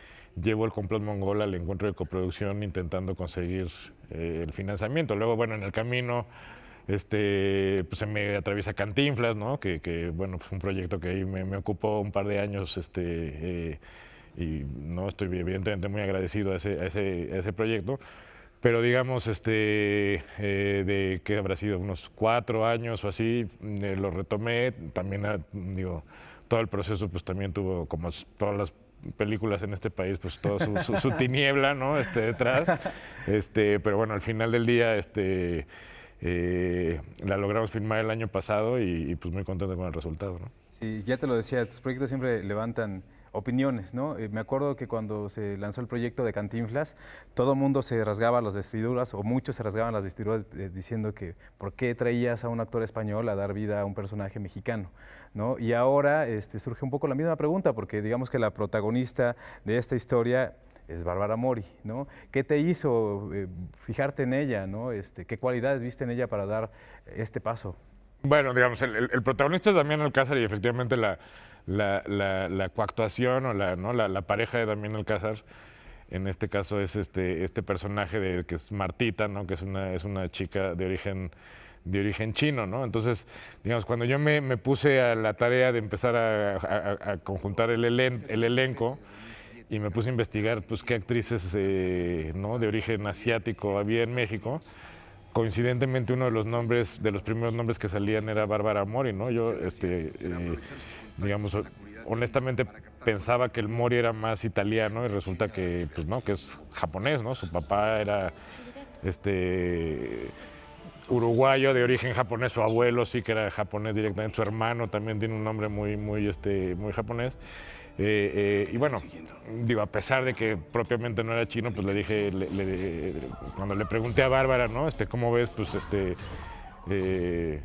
llevo el complot mongol al encuentro de coproducción intentando conseguir eh, el financiamiento. Luego, bueno, en el camino este, pues, se me atraviesa Cantinflas, ¿no? Que, bueno, fue un proyecto que ahí me, ocupó un par de años, este, eh, y no estoy evidentemente muy agradecido a ese, a ese, proyecto. Pero digamos, este, eh, de que habrá sido unos cuatro años o así, lo retomé, también, ah, digo, todo el proceso pues también tuvo como todas las películas en este país, pues toda su, tiniebla, ¿no? Este, detrás. Este, pero bueno, al final del día, este, eh, la logramos filmar el año pasado y, y, pues muy contento con el resultado, ¿no? Sí, ya te lo decía, tus proyectos siempre levantan opiniones, ¿no? Eh, me acuerdo que cuando se lanzó el proyecto de Cantinflas, todo mundo se rasgaba las vestiduras, o muchos se rasgaban las vestiduras eh, diciendo que por qué traías a un actor español a dar vida a un personaje mexicano, ¿no? Y ahora este, surge un poco la misma pregunta, porque digamos que la protagonista de esta historia es Bárbara Mori, ¿no? ¿Qué te hizo eh, fijarte en ella, ¿no? Este, ¿Qué cualidades viste en ella para dar este paso? Bueno, digamos, el, el protagonista es Damián Alcázar y efectivamente la, la, la, la coactuación o la, ¿no? la, pareja de Damián Alcázar en este caso es este, este personaje de, que es Martita, ¿no? que es una, chica de origen, de origen chino. ¿no? Entonces, digamos, cuando yo me, puse a la tarea de empezar a, conjuntar el, elenco y me puse a investigar pues, qué actrices eh, de origen asiático había en México, coincidentemente uno de los nombres, de los primeros nombres que salían era Bárbara Mori, ¿no? Yo, este, eh, digamos, honestamente pensaba que el Mori era más italiano y resulta que, pues, no, que es japonés, ¿no? Su papá era, este, uruguayo de origen japonés, su abuelo sí que era japonés directamente, su hermano también tiene un nombre muy, muy, este, muy japonés. Eh, eh, y bueno, digo, a pesar de que propiamente no era chino, pues le dije, cuando le pregunté a Bárbara, ¿no? Este, ¿cómo ves? Pues este. Eh,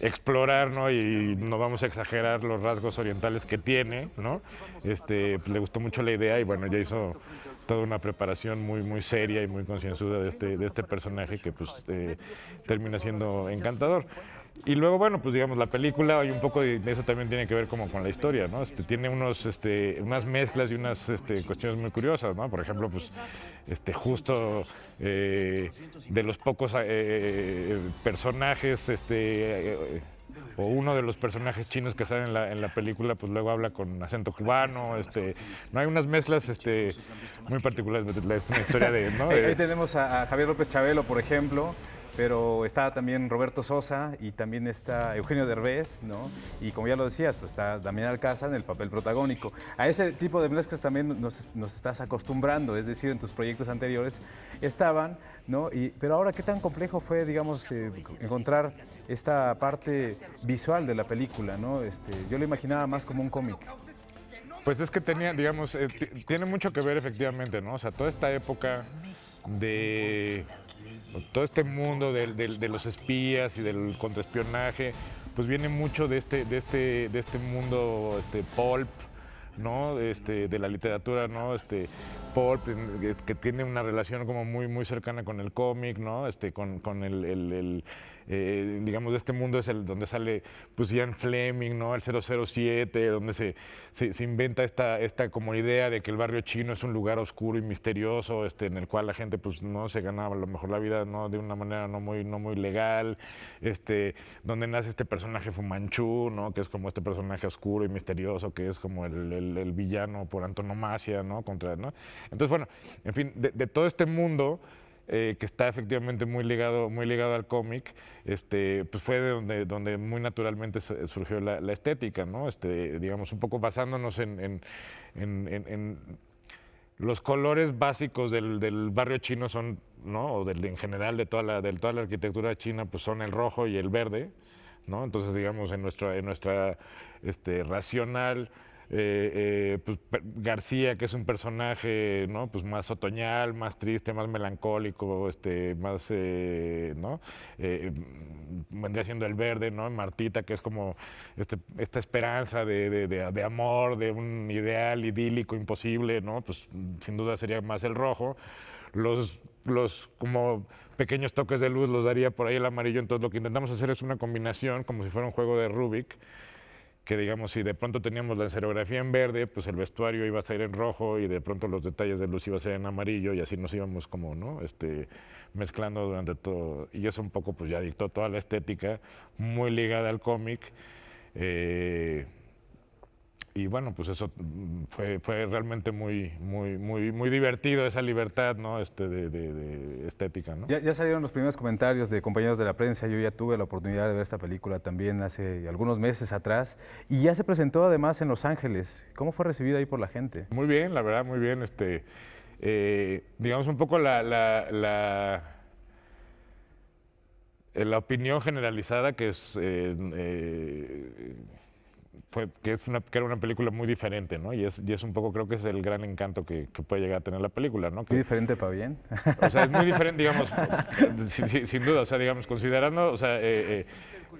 explorar, Y no vamos a exagerar los rasgos orientales que tiene, ¿no? Este, pues, le gustó mucho la idea y bueno, ya hizo toda una preparación muy, muy seria y muy concienzuda de este, de este personaje que pues termina siendo encantador. Y luego, bueno, pues digamos, la película, hay un poco de, eso también tiene que ver como con la historia, ¿no? Este, tiene unos, este, unas mezclas y unas este, cuestiones muy curiosas, ¿no? Por ejemplo, pues este, justo eh, de los pocos eh, personajes, este, eh, o uno de los personajes chinos que sale en la, en la, película, pues luego habla con acento cubano, este, no hay unas mezclas este, muy particulares, la, historia de... ¿no? Ahí tenemos a Javier López Chabelo, por ejemplo, pero está también Roberto Sosa y también está Eugenio Derbez, ¿no? Y como ya lo decías, pues está Damián Alcázar en el papel protagónico. A ese tipo de mezclas también nos, estás acostumbrando, es decir, en tus proyectos anteriores estaban, ¿no? Y, pero ahora, ¿qué tan complejo fue, digamos, eh, encontrar esta parte visual de la película, ¿no? Este, yo lo imaginaba más como un cómic. Pues es que tenía, digamos, eh, tiene mucho que ver efectivamente, ¿no? O sea, toda esta época de todo este mundo de los espías y del contraespionaje, pues viene mucho de este, de este, de este mundo este, pulp, ¿no? Este, de la literatura, ¿no? Este, pulp, que tiene una relación como muy, muy cercana con el cómic, ¿no? Este, con, con el eh, digamos, de este mundo es el donde sale pues Ian Fleming, ¿no? El 007, donde se, inventa esta, esta como idea de que el barrio chino es un lugar oscuro y misterioso, este, en el cual la gente pues no se ganaba a lo mejor la vida ¿no? de una manera no muy, no muy legal, este, donde nace este personaje Fumanchu, ¿no? Que es como este personaje oscuro y misterioso, que es como el, villano por antonomasia, ¿no? Contra, ¿no? Entonces, bueno, en fin, de todo este mundo eh, que está efectivamente muy ligado, muy ligado al cómic, este, pues fue de donde, muy naturalmente surgió la, estética, este, digamos, un poco basándonos en, los colores básicos del, barrio chino son, O en general de toda, la, toda la arquitectura china, pues son el rojo y el verde, Entonces, digamos, en nuestra, en nuestra este, racional eh, eh, pues, García, que es un personaje ¿no? pues más otoñal, más triste, más melancólico, este, más, eh, ¿no? Mm, vendría siendo el verde, ¿no? Martita, que es como este, esta esperanza de, amor, de un ideal idílico, imposible, ¿no? Pues sin duda sería más el rojo. Los, los como pequeños toques de luz los daría por ahí el amarillo, entonces lo que intentamos hacer es una combinación, como si fuera un juego de Rubik, que digamos, si de pronto teníamos la escenografía en verde, pues el vestuario iba a salir en rojo y de pronto los detalles de luz iba a ser en amarillo y así nos íbamos como, ¿no? Este, mezclando durante todo. Y eso un poco pues ya dictó toda la estética muy ligada al cómic. Eh, y bueno, pues eso mm, fue, realmente muy, muy, muy, muy divertido, esa libertad ¿no? este, de, estética. ¿no? Ya, salieron los primeros comentarios de compañeros de la prensa, yo ya tuve la oportunidad de ver esta película también hace algunos meses atrás, y ya se presentó además en Los Ángeles. ¿Cómo fue recibida ahí por la gente? Muy bien, la verdad, muy bien. Este, eh, digamos un poco la, la, la eh, opinión generalizada que es eh, que, es una, que era una película muy diferente, ¿no? Y es, es un poco, creo que es el gran encanto que, puede llegar a tener la película, ¿no? muy diferente para bien. O sea, es muy diferente, digamos, sin, duda, o sea, digamos, considerando, eh, eh,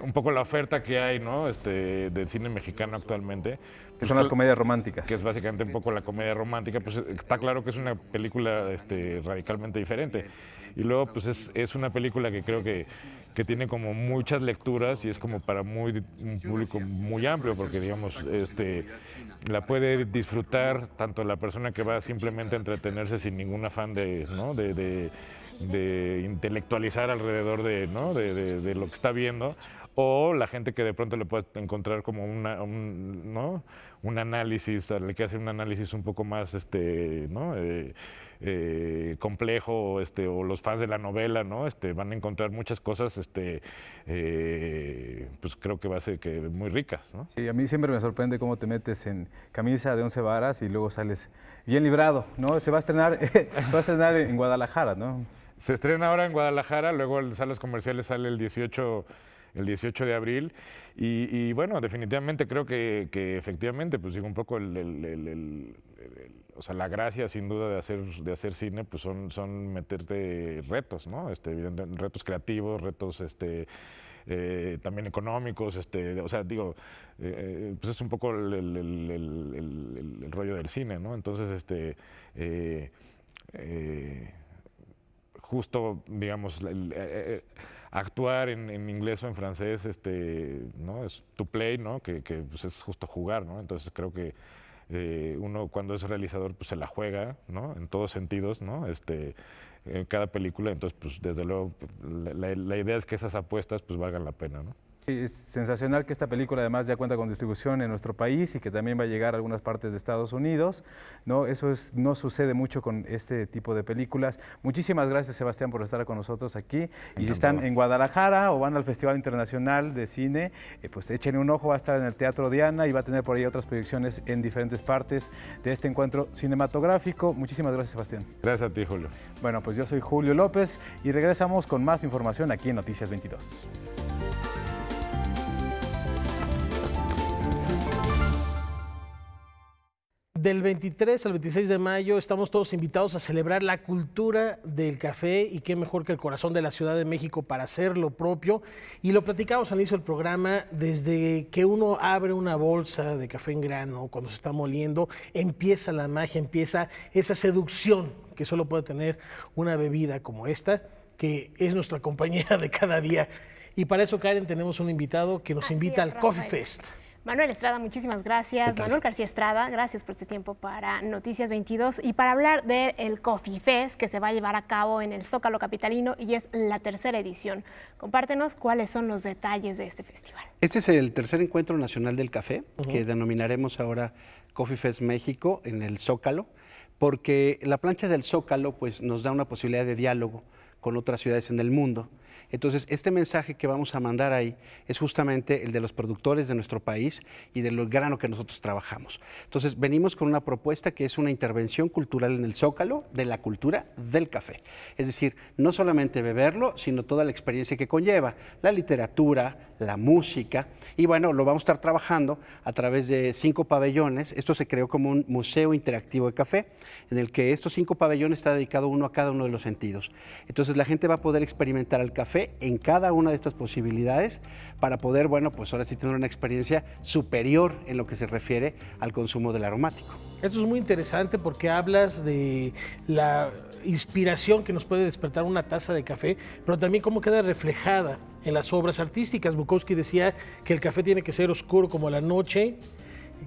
un poco la oferta que hay, ¿no? Este, de cine mexicano actualmente que son las pues, comedias románticas. Que es básicamente un poco la comedia romántica, pues está claro que es una película este, radicalmente diferente. Y luego, pues es, es una película que creo que, tiene como muchas lecturas y es como para muy, un público muy amplio, porque digamos, este, la puede disfrutar tanto la persona que va simplemente a entretenerse sin ningún afán de, ¿no? de, de, intelectualizar alrededor de, ¿no? de lo que está viendo, o la gente que de pronto le puede encontrar como una, un, ¿no? un análisis, al que hace un análisis un poco más este, eh, eh, complejo, este, o los fans de la novela, ¿no? Este, van a encontrar muchas cosas, este, eh, pues creo que va a ser que muy ricas, ¿no? Sí, a mí siempre me sorprende cómo te metes en camisa de once varas y luego sales bien librado, ¿no? Se va a estrenar, en Guadalajara, ¿no? Se estrena ahora en Guadalajara, luego en salas comerciales sale el 18, el 18 de abril. Y, bueno, definitivamente creo que, efectivamente, pues digo, un poco o sea, la gracia sin duda de hacer, de hacer cine, pues son, son meterte retos, ¿no? Este, retos creativos, retos este, eh, también económicos, este, o sea, digo, eh, pues es un poco el, rollo del cine, ¿no? Entonces, este, eh, justo, digamos, actuar en, inglés o en francés, este, ¿no? Es to play, ¿no? Que, pues es justo jugar, ¿no? Entonces creo que eh, uno cuando es realizador pues se la juega, ¿no? En todos sentidos, ¿no? Este, en cada película, entonces pues desde luego pues, la, la idea es que esas apuestas pues valgan la pena, ¿no? Es sensacional que esta película además ya cuenta con distribución en nuestro país y que también va a llegar a algunas partes de Estados Unidos. ¿no? Eso no sucede mucho con este tipo de películas. Muchísimas gracias Sebastián por estar con nosotros aquí. Y si están en Guadalajara o van al Festival Internacional de Cine, eh, pues échenle un ojo, va a estar en el Teatro Diana y va a tener por ahí otras proyecciones en diferentes partes de este encuentro cinematográfico. Muchísimas gracias Sebastián. Gracias a ti Julio. Bueno, pues yo soy Julio López y regresamos con más información aquí en Noticias 22. Del 23 al 26 de mayo estamos todos invitados a celebrar la cultura del café y qué mejor que el corazón de la Ciudad de México para hacer lo propio. Y lo platicamos al inicio del programa, desde que uno abre una bolsa de café en grano, cuando se está moliendo, empieza la magia, empieza esa seducción que solo puede tener una bebida como esta, que es nuestra compañera de cada día. Y para eso, Karen, tenemos un invitado que nos invita al Coffee Fest. Manuel Estrada, muchísimas gracias. Manuel García Estrada, gracias por este tiempo para Noticias 22 y para hablar del Coffee Fest que se va a llevar a cabo en el Zócalo Capitalino y es la tercera edición. Compártenos cuáles son los detalles de este festival. Este es el tercer encuentro nacional del café que denominaremos ahora Coffee Fest México en el Zócalo, porque la plancha del Zócalo pues, nos da una posibilidad de diálogo con otras ciudades en el mundo. Entonces, este mensaje que vamos a mandar ahí es justamente el de los productores de nuestro país y del grano que nosotros trabajamos. Entonces, venimos con una propuesta que es una intervención cultural en el zócalo de la cultura del café. Es decir, no solamente beberlo, sino toda la experiencia que conlleva, la literatura, la música. Y bueno, lo vamos a estar trabajando a través de cinco pabellones. Esto se creó como un museo interactivo de café, en el que estos cinco pabellones está dedicado uno a cada uno de los sentidos. Entonces, la gente va a poder experimentar el café en cada una de estas posibilidades para poder, bueno, pues ahora sí tener una experiencia superior en lo que se refiere al consumo del aromático. Esto es muy interesante porque hablas de la inspiración que nos puede despertar una taza de café, pero también cómo queda reflejada en las obras artísticas. Bukowski decía que el café tiene que ser oscuro como la noche,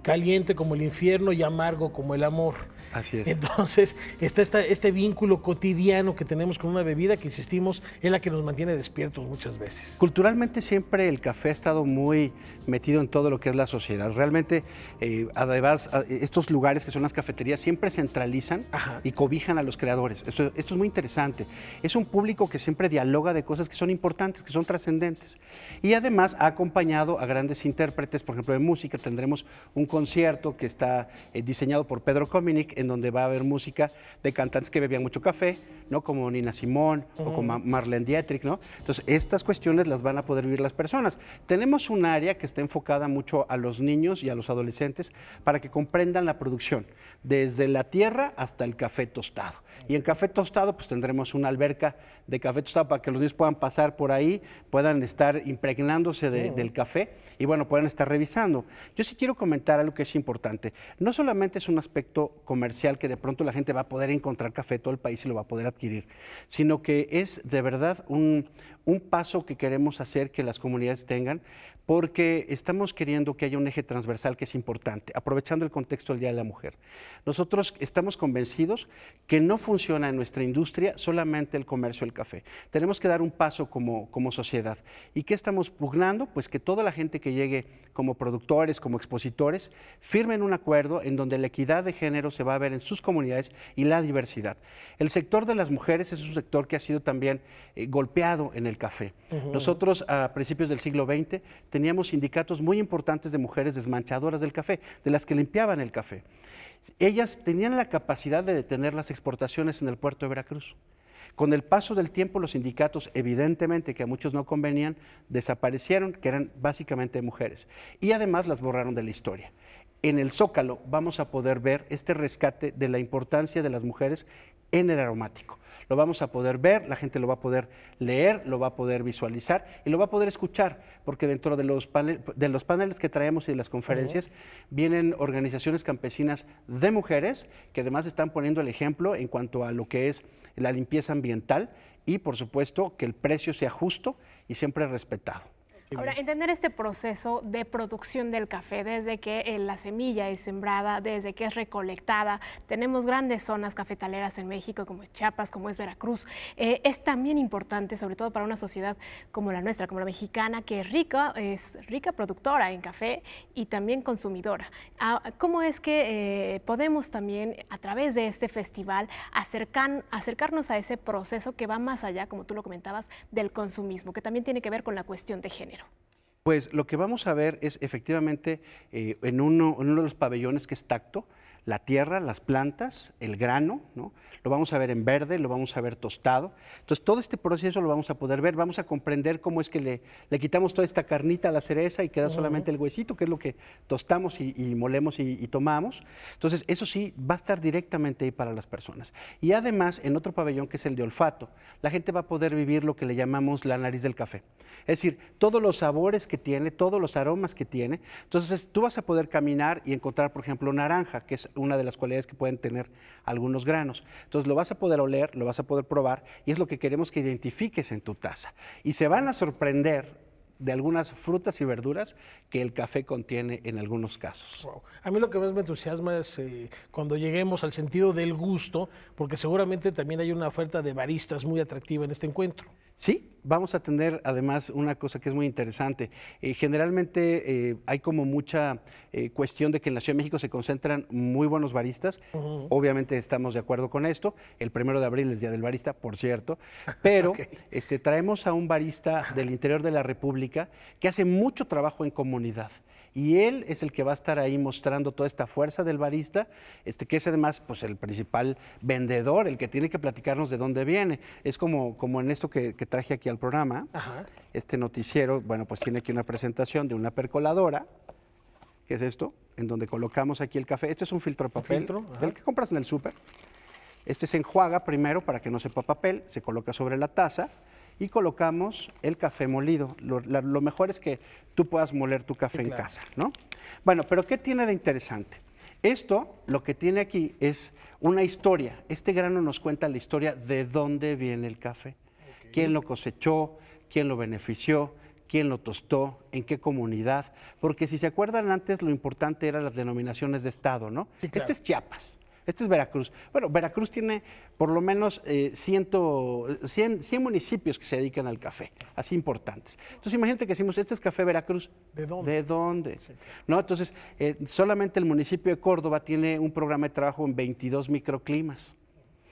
caliente como el infierno y amargo como el amor. Así es. Entonces, está, este vínculo cotidiano que tenemos con una bebida que, insistimos, es la que nos mantiene despiertos muchas veces. Culturalmente siempre el café ha estado muy metido en todo lo que es la sociedad. Realmente, eh, además, estos lugares que son las cafeterías siempre centralizan y cobijan a los creadores. Esto, es muy interesante. Es un público que siempre dialoga de cosas que son importantes, que son trascendentes. Y además ha acompañado a grandes intérpretes, por ejemplo, de música. Tendremos un concierto que está eh, diseñado por Pedro Cominic en donde va a haber música de cantantes que bebían mucho café, ¿no? Como Nina Simón o como Marlene Dietrich, ¿no? Entonces, estas cuestiones las van a poder vivir las personas. Tenemos un área que está enfocada mucho a los niños y a los adolescentes para que comprendan la producción, desde la tierra hasta el café tostado. Y en café tostado, pues tendremos una alberca de café tostado para que los niños puedan pasar por ahí, puedan estar impregnándose del café y, bueno, puedan estar revisando. Yo sí quiero comentar algo que es importante. No solamente es un aspecto comercial que de pronto la gente va a poder encontrar café todo el país y lo va a poder adquirir sino que es de verdad un, un paso que queremos hacer que las comunidades tengan porque estamos queriendo que haya un eje transversal que es importante, aprovechando el contexto del Día de la Mujer. Nosotros estamos convencidos que no funciona en nuestra industria solamente el comercio del café. Tenemos que dar un paso como, como sociedad. ¿Y qué estamos pugnando? Pues que toda la gente que llegue como productores, como expositores, firmen un acuerdo en donde la equidad de género se va a ver en sus comunidades y la diversidad. El sector de las mujeres es un sector que ha sido también eh, golpeado en el café. Nosotros a principios del siglo XX teníamos sindicatos muy importantes de mujeres desmanchadoras del café, de las que limpiaban el café. Ellas tenían la capacidad de detener las exportaciones en el puerto de Veracruz. Con el paso del tiempo, los sindicatos, evidentemente que a muchos no convenían, desaparecieron, que eran básicamente mujeres. Y además las borraron de la historia. En el Zócalo vamos a poder ver este rescate de la importancia de las mujeres en el aromático lo vamos a poder ver, la gente lo va a poder leer, lo va a poder visualizar y lo va a poder escuchar, porque dentro de los, de los paneles que traemos y de las conferencias vienen organizaciones campesinas de mujeres que además están poniendo el ejemplo en cuanto a lo que es la limpieza ambiental y por supuesto que el precio sea justo y siempre respetado. Ahora, entender este proceso de producción del café, desde que eh, la semilla es sembrada, desde que es recolectada, tenemos grandes zonas cafetaleras en México, como es Chiapas, como es Veracruz, eh, es también importante, sobre todo para una sociedad como la nuestra, como la mexicana, que es rica, es rica productora en café y también consumidora. Ah, ¿Cómo es que eh, podemos también, a través de este festival, acercarnos a ese proceso que va más allá, como tú lo comentabas, del consumismo, que también tiene que ver con la cuestión de género? Pues lo que vamos a ver es efectivamente eh, en, uno, de los pabellones que es tacto, la tierra, las plantas, el grano, ¿no? lo vamos a ver en verde, lo vamos a ver tostado. Entonces todo este proceso lo vamos a poder ver, vamos a comprender cómo es que le, quitamos toda esta carnita a la cereza y queda solamente el huesito, que es lo que tostamos y, molemos y, y, tomamos. Entonces eso sí va a estar directamente ahí para las personas. Y además en otro pabellón que es el de olfato, la gente va a poder vivir lo que le llamamos la nariz del café. Es decir, todos los sabores que tiene, todos los aromas que tiene. Entonces tú vas a poder caminar y encontrar, por ejemplo, naranja, que es una de las cualidades que pueden tener algunos granos. Entonces lo vas a poder oler, lo vas a poder probar y es lo que queremos que identifiques en tu taza. Y se van a sorprender de algunas frutas y verduras que el café contiene en algunos casos. A mí lo que más me entusiasma es eh, cuando lleguemos al sentido del gusto, porque seguramente también hay una oferta de baristas muy atractiva en este encuentro. Sí, vamos a tener además una cosa que es muy interesante. Eh, generalmente eh, hay como mucha eh, cuestión de que en la Ciudad de México se concentran muy buenos baristas. Obviamente estamos de acuerdo con esto. El primero de abril es Día del Barista, por cierto. Pero este, traemos a un barista del interior de la República que hace mucho trabajo en comunidad y él es el que va a estar ahí mostrando toda esta fuerza del barista, este, que es además pues, el principal vendedor, el que tiene que platicarnos de dónde viene. Es como, como en esto que, traje aquí al programa, este noticiero, bueno, pues tiene aquí una presentación de una percoladora, que es esto, en donde colocamos aquí el café. Este es un filtro de papel, el que compras en el súper. Este se enjuaga primero para que no sepa papel, se coloca sobre la taza y colocamos el café molido. Lo, mejor es que tú puedas moler tu café en casa, ¿no? Bueno, pero ¿qué tiene de interesante? Esto lo que tiene aquí es una historia. Este grano nos cuenta la historia de dónde viene el café, quién lo cosechó, quién lo benefició, quién lo tostó, en qué comunidad. Porque si se acuerdan antes, lo importante eran las denominaciones de Estado, ¿no? Este es Chiapas. Este es Veracruz. Bueno, Veracruz tiene por lo menos 100, eh, municipios que se dedican al café, así importantes. Entonces imagínate que decimos, este es Café Veracruz. ¿De dónde? ¿De dónde? No, entonces eh, solamente el municipio de Córdoba tiene un programa de trabajo en 22 microclimas.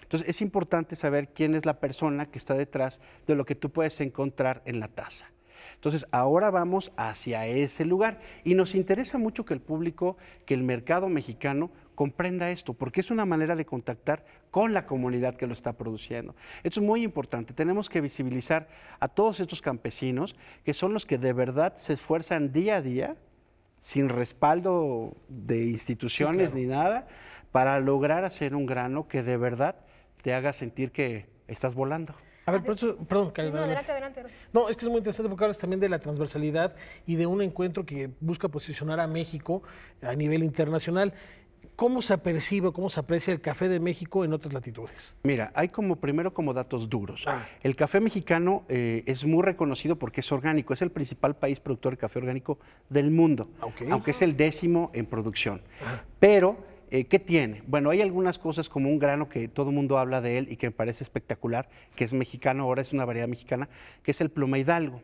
Entonces es importante saber quién es la persona que está detrás de lo que tú puedes encontrar en la taza. Entonces, ahora vamos hacia ese lugar y nos interesa mucho que el público, que el mercado mexicano comprenda esto, porque es una manera de contactar con la comunidad que lo está produciendo. Esto es muy importante. Tenemos que visibilizar a todos estos campesinos, que son los que de verdad se esfuerzan día a día, sin respaldo de instituciones ni nada, para lograr hacer un grano que de verdad te haga sentir que estás volando. A ver, perdón, no, adelante, adelante. no, es que es muy interesante porque hablas también de la transversalidad y de un encuentro que busca posicionar a México a nivel internacional. ¿Cómo se percibe, cómo se aprecia el café de México en otras latitudes? Mira, hay como primero como datos duros. Ah. El café mexicano eh, es muy reconocido porque es orgánico, es el principal país productor de café orgánico del mundo, aunque es el décimo en producción. Ah. Pero eh, ¿Qué tiene? Bueno, hay algunas cosas como un grano que todo el mundo habla de él y que me parece espectacular, que es mexicano, ahora es una variedad mexicana, que es el pluma hidalgo,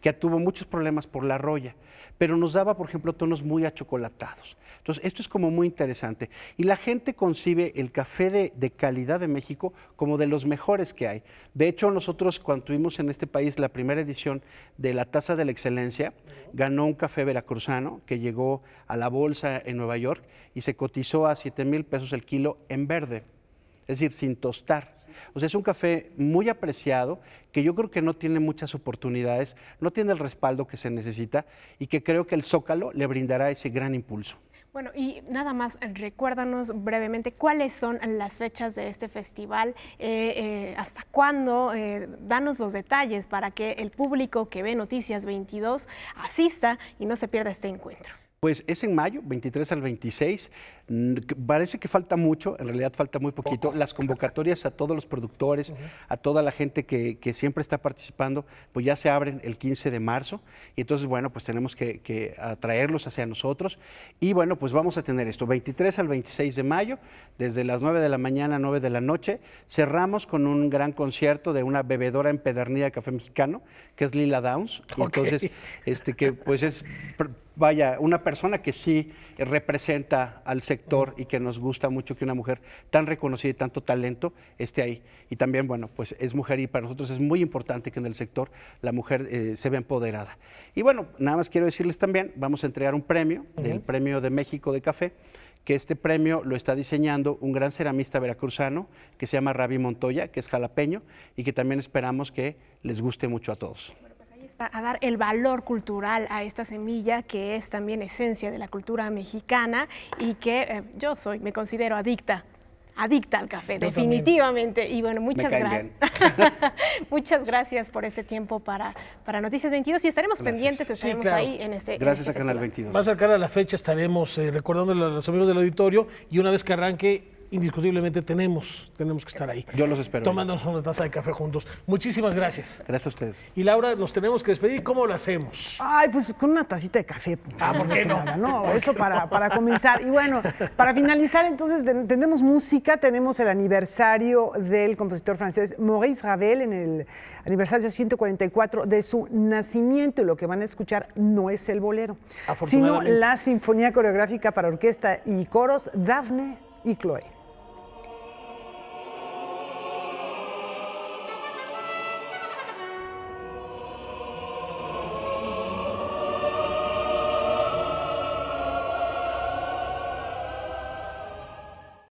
que tuvo muchos problemas por la roya, pero nos daba, por ejemplo, tonos muy achocolatados. Entonces, esto es como muy interesante. Y la gente concibe el café de, calidad de México como de los mejores que hay. De hecho, nosotros cuando tuvimos en este país la primera edición de la Taza de la Excelencia, ganó un café veracruzano que llegó a la bolsa en Nueva York y se cotizó a 7 mil pesos el kilo en verde, es decir, sin tostar. O sea, es un café muy apreciado que yo creo que no tiene muchas oportunidades, no tiene el respaldo que se necesita y que creo que el Zócalo le brindará ese gran impulso. Bueno, y nada más, recuérdanos brevemente cuáles son las fechas de este festival, eh, eh, hasta cuándo, eh, danos los detalles para que el público que ve Noticias 22 asista y no se pierda este encuentro. Pues es en mayo, 23 al 26. Parece que falta mucho, en realidad falta muy poquito. Las convocatorias a todos los productores, a toda la gente que, siempre está participando, pues ya se abren el 15 de marzo. Y entonces, bueno, pues tenemos que, atraerlos hacia nosotros. Y bueno, pues vamos a tener esto, 23 al 26 de mayo, desde las 9 de la mañana a 9 de la noche. Cerramos con un gran concierto de una bebedora empedernida de café mexicano, que es Lila Downs. entonces, este que pues es, vaya, una persona que sí representa al sector sector y que nos gusta mucho que una mujer tan reconocida y tanto talento esté ahí. Y también, bueno, pues es mujer y para nosotros es muy importante que en el sector la mujer eh, se vea empoderada. Y bueno, nada más quiero decirles también, vamos a entregar un premio, el Premio de México de Café que este premio lo está diseñando un gran ceramista veracruzano que se llama Ravi Montoya, que es jalapeño y que también esperamos que les guste mucho a todos a dar el valor cultural a esta semilla que es también esencia de la cultura mexicana y que eh, yo soy, me considero adicta adicta al café, definitivamente. Y bueno, muchas gracias. muchas gracias por este tiempo para, para Noticias 22 y estaremos pendientes, estaremos ahí en este. Gracias este a Canal 22. Más cercana a la fecha estaremos eh, recordando a los amigos del auditorio y una vez que arranque indiscutiblemente tenemos, tenemos que estar ahí. Yo los espero. Tomándonos una taza de café juntos. Muchísimas gracias. Gracias a ustedes. Y Laura, nos tenemos que despedir. ¿Cómo lo hacemos? Ay, pues con una tacita de café. ah, ¿por qué no? no? Eso para, para comenzar. Y bueno, para finalizar, entonces tenemos música, tenemos el aniversario del compositor francés Maurice Ravel en el aniversario 144 de su nacimiento. Y lo que van a escuchar no es el bolero, sino la Sinfonía Coreográfica para Orquesta y Coros Daphne y Chloe.